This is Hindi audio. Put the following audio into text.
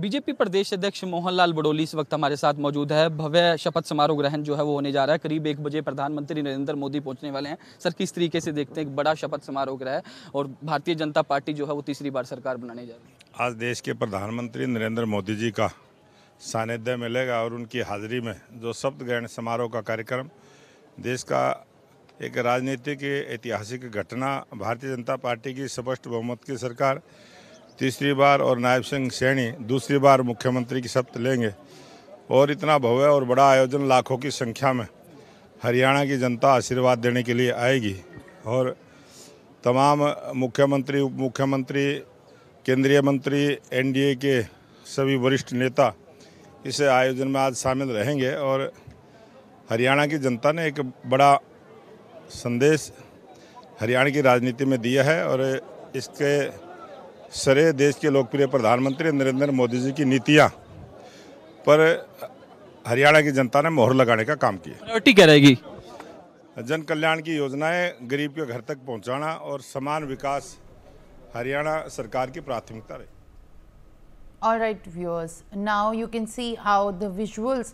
बीजेपी प्रदेश अध्यक्ष मोहन लाल बड़ोली इस वक्त हमारे साथ मौजूद है भव्य शपथ समारोह ग्रहण जो है वो होने जा रहा है करीब एक बजे प्रधानमंत्री नरेंद्र मोदी पहुंचने वाले हैं सर किस तरीके से देखते हैं एक बड़ा शपथ समारोह ग्रह और भारतीय जनता पार्टी जो है वो तीसरी बार सरकार बनाने जा रही है आज देश के प्रधानमंत्री नरेंद्र मोदी जी का सानिध्य मिलेगा और उनकी हाजिरी में जो शब्द ग्रहण समारोह का कार्यक्रम देश का एक राजनीतिक ऐतिहासिक घटना भारतीय जनता पार्टी की स्पष्ट बहुमत की सरकार तीसरी बार और नायब सिंह सैनी दूसरी बार मुख्यमंत्री की शपथ लेंगे और इतना भव्य और बड़ा आयोजन लाखों की संख्या में हरियाणा की जनता आशीर्वाद देने के लिए आएगी और तमाम मुख्यमंत्री उप मुख्यमंत्री केंद्रीय मंत्री एनडीए के सभी वरिष्ठ नेता इस आयोजन में आज शामिल रहेंगे और हरियाणा की जनता ने एक बड़ा संदेश हरियाणा की राजनीति में दिया है और इसके सरे देश के लोकप्रिय प्रधानमंत्री नरेंद्र मोदी जी की नीतियाँ पर हरियाणा की जनता ने मोहर लगाने का काम किया प्रायोरिटी क्या रहेगी जन कल्याण की योजनाएं गरीब के घर तक पहुंचाना और समान विकास हरियाणा सरकार की प्राथमिकता रही All right, viewers. Now you can see how the visuals.